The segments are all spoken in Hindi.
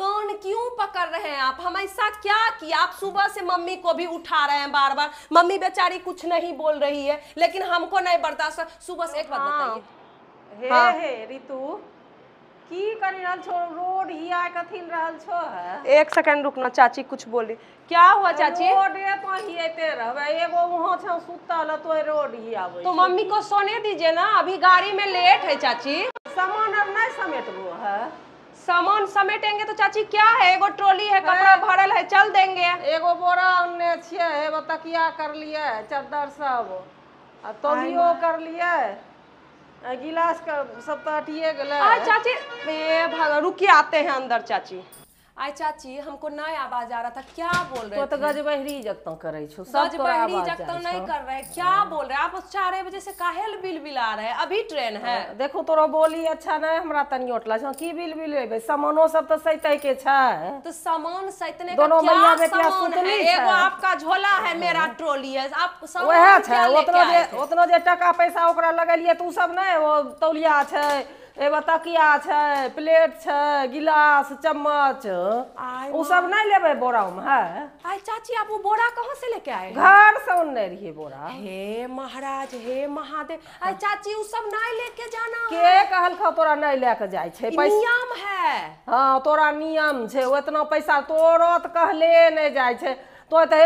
कान क्यों पकड़ रहे हैं आप हम ऐसा क्या किया आप सुबह से मम्मी को भी उठा रहे हैं बार बार मम्मी बेचारी कुछ नहीं बोल रही है लेकिन हमको नहीं बर्दाश्त सुबह से एक बात हाँ। बताइए हे हाँ। हे रितु की करी रहल छो रोड ही हिया कथिन रहल छो है एक सेकंड रुकना चाची कुछ बोली क्या हुआ चाची तो तो रोड ये पर ही हियते रहबे एगो वहां छ सुत्ता ल तो रोड ही हिया तो मम्मी को सोने दीजिए ना अभी गाड़ी में लेट है चाची सामान अब नहीं समेटबो है सामान समेटेंगे तो चाची क्या है एगो ट्रॉली है कपड़ा भरल है चल देंगे एगो बोरा उन्ने छिए एगो तकिया कर लिए चद्दर सब आ तौलियो कर लिए गिलास का सब तो हटिए गए चाची रुकिए आते हैं अंदर चाची आय चाची हमको नहीं आवाज आ रहा था क्या बोल रहे तो, तो गजबहरी जगतों करे छो सब गजबहरी जगतों नहीं कर रहे क्या बोल रहे आप चार बजे से काहे बिल बिल आ रहे अभी ट्रेन है देखो तोरा बोली अच्छा ना हमरा तनी ओटला छो की बिल बिल लेबे सामानो सब तो सही तय के छ तो सामान सैतने दोनों मैया क्या सुतली है एगो आपका झोला है हाँ। मेरा ट्रॉली है आप सामान वह छै ओतना जे ओतना जे टका पैसा ओकरा लगेलिए तू सब नहीं वो तौलिया छ एगो तकिया प्लेट गिलास चम्मच सब नहीं ले बोरा में है आई चाची आप वो बोरा कहाँ से लेके आए घर से उन्ने रही बोरा हे महाराज हे महादेव आई चाची सब नहीं लेके जाना के कहल खा तोरा नहीं लेके जाए छे नियम है हाँ तोरा नियम छे उतना पैसा तोरो तो कहले नहीं जाए छे तो ते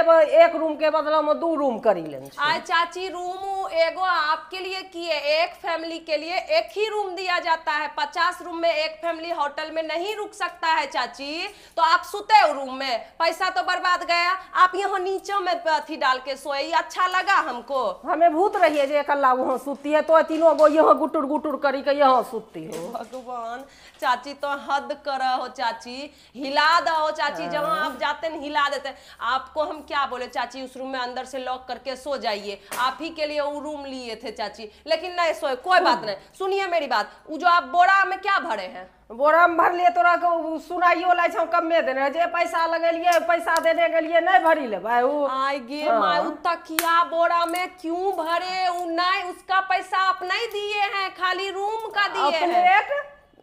एक रूम के बदला में दू रूम करी ले चाची रूम एगो आपके लिए किए एक फैमिली के लिए एक ही रूम दिया जाता है पचास रूम में एक फैमिली होटल में नहीं रुक सकता है चाची तो आप सुते रूम में पैसा तो बर्बाद गया आप यहाँ नीचे में अथी डाल के सोए अच्छा लगा हमको हमें भूत रहिए जो अकल्ला वहाँ सुती है तो तीनों गो यहाँ गुटुर गुटुर करी के यहाँ सुती हो भगवान चाची तो हद कर हो चाची हिला दो चाची हाँ। जहाँ आप जाते हिला देते आपको आपको हम क्या बोले चाची उस रूम में अंदर से लॉक करके सो जाइए आप ही के लिए वो रूम लिए थे चाची लेकिन नहीं सोए कोई बात नहीं सुनिए मेरी बात वो जो आप बोरा में क्या भरे हैं बोरा में भर लिए तोरा को सुनाइयो लाइ छौ कम में देने जे पैसा लगेलिए पैसा देने के लिए नहीं भरी ले भाई वो आई गे हाँ। माय उ तकिया बोरा में क्यों भरे उ नहीं उसका पैसा आप नहीं दिए हैं खाली रूम का दिए हैं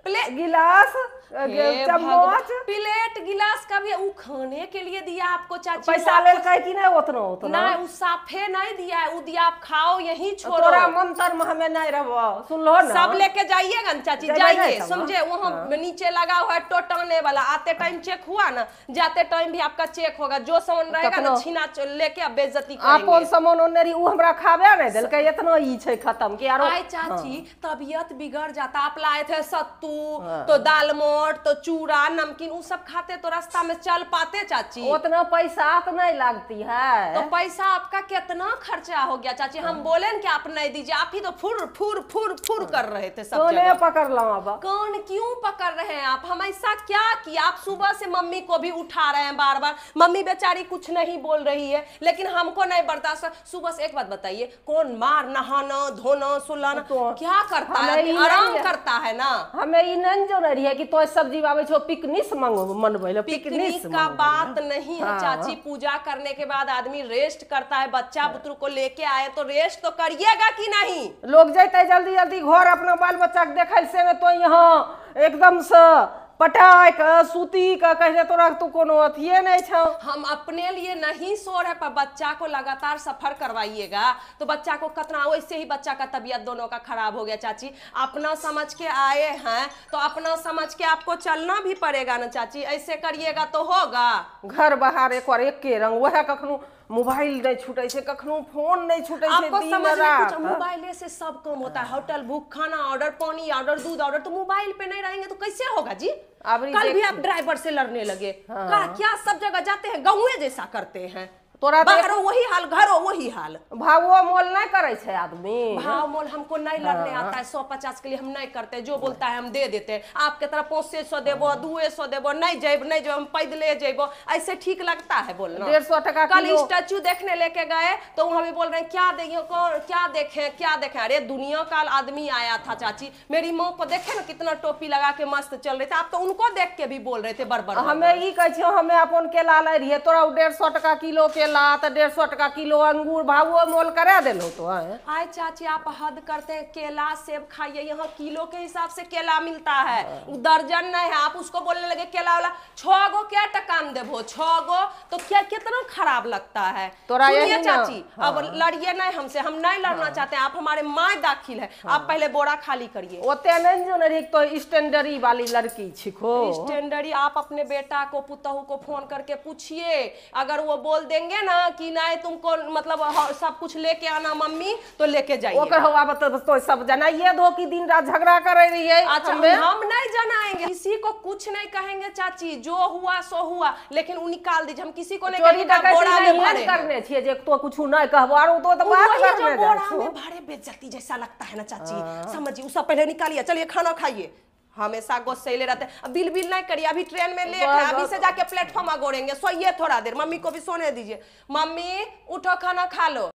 प्लेट गिलास चम्मच प्लेट गिलास का भी वो खाने के लिए दिया आपको चाची पैसा ले कहती नहीं उतना उतना ना उस साफे नहीं दिया है वो दिया आप खाओ यही तो छोड़ो तोरा मन तर में हमें नहीं रहो सुन लो ना सब लेके जाइएगा ना चाची जाइए समझे वहां नीचे लगा हुआ है टोटाने वाला आते टाइम चेक हुआ ना जाते टाइम भी आपका चेक होगा जो सामान तो रहेगा ना छीना लेके अब बेइज्जती करेंगे आप कौन सामान ओनरी वो हमरा खाबे नहीं दिल के इतना ई छै खत्म के यार चाची हाँ। तबीयत बिगड़ जाता आप लाए थे सत्तू हाँ। तो दाल मोर चट तो चूरा नमकीन वो सब खाते तो रास्ता में चल पाते चाची उतना पैसा तो नहीं लगती है तो पैसा आपका कितना खर्चा हो गया चाची हम हाँ। बोले कि आप नहीं दीजिए आप ही तो फुर फुर फुर फुर हाँ। कर रहे थे सब तो पकड़ लो अब कौन क्यों पकड़ रहे हैं आप हम ऐसा क्या किया आप सुबह से मम्मी को भी उठा रहे हैं बार बार मम्मी बेचारी कुछ नहीं बोल रही है लेकिन हमको नहीं बर्दाश्त सुबह से एक बात बताइए कौन मार नहाना धोना सुलाना तो क्या करता है आराम करता है ना हमें ये नहीं जो रही है कि तो सब्जी आवे छो पिकनिक मनबे ले पिकनिक का बात नहीं है हाँ। चाची पूजा करने के बाद आदमी रेस्ट करता है बच्चा हाँ। बुतरू को लेके आए तो रेस्ट तो करिएगा कि नहीं लोग जाते जल्दी जल्दी घर अपना बाल बच्चा के देखे से तो यहाँ एकदम से पटाय का सूती का कह दे तो कोनो अथिए नहीं छो हम अपने लिए नहीं सो रहे पर बच्चा को लगातार सफर करवाइएगा तो बच्चा को कितना वैसे ही बच्चा का तबीयत दोनों का खराब हो गया चाची अपना समझ के आए हैं तो अपना समझ के आपको चलना भी पड़ेगा ना चाची ऐसे करिएगा तो होगा घर बाहर एक और एक के रंग वह कखनू मोबाइल नहीं छूटे से कखनो फोन नहीं छूटे से आपको समझ में मोबाइल से सब काम होता है होटल बुक खाना ऑर्डर पानी ऑर्डर दूध ऑर्डर तो मोबाइल पे नहीं रहेंगे तो कैसे होगा जी कल भी आप ड्राइवर से लड़ने लगे हाँ। क्या सब जगह जाते हैं गाँव जैसा करते हैं तोरा बाहरो वही हाल घरो वही हाल भावो मोल नहीं करे छे आदमी भाव मोल हमको नहीं लड़ने हाँ। आता है सौ पचास के लिए हम नहीं करते जो बोलता है हम दे देते आपके तरफ पाँचे सौ देबो हाँ। दूए देबो नहीं जेब नहीं जेब हम पैदले जेबो ऐसे ठीक लगता है बोलना डेढ़ सौ टका कल स्टेचू देखने लेके गए तो वहाँ भी बोल रहे हैं क्या देंगे क्या देखे क्या देखे अरे दुनिया का आदमी आया था चाची मेरी माँ को देखे ना कितना टोपी लगा के मस्त चल रहे थे आप तो उनको देख के भी बोल रहे थे बरबर हमें ई कह हमें अपन केला ले रही है तोरा डेढ़ सौ टका किलो केला केला तो डेढ़ सौ टका किलो अंगूर भावो मोल करा दिल तो है आय चाची आप हद करते हैं केला सेब खाइए यहाँ किलो के हिसाब से केला मिलता है हाँ। दर्जन नहीं है आप उसको बोलने लगे केला वाला छो गो क्या टका में देवो छो गो तो क्या कितना खराब लगता है तोरा यही चाची हाँ। अब लड़िए नहीं हमसे हम नहीं लड़ना हाँ। चाहते आप हमारे माए दाखिल है आप हाँ। पहले बोरा खाली करिए ओते नहीं जो नहीं तो स्टैंडरी वाली लड़की छिको स्टैंडरी आप अपने बेटा को पुतहू को फोन करके पूछिए अगर वो बोल देंगे कहोगे ना कि नहीं तुमको मतलब सब कुछ लेके आना मम्मी तो लेके जाइए ओकर हवा बता तो सब जनाइए दो की दिन रात झगड़ा कर रही है अच्छा हम नहीं जनाएंगे किसी को कुछ नहीं कहेंगे चाची जो हुआ सो हुआ लेकिन वो निकाल दीजिए हम किसी को लेकर करने छिए जे तो कुछ नहीं कहवा आरो तो बात करने बोरा में भरे बेइज्जती जैसा लगता है ना चाची हाँ। समझिए उस पहले निकालिए चलिए खाना खाइए हमेशा गुस्सेले रहते अब बिल बिल नहीं करिए अभी ट्रेन में लेट है अभी से जाके प्लेटफॉर्म अगोड़ेंगे सोइए थोड़ा देर मम्मी को भी सोने दीजिए मम्मी उठो खाना खा लो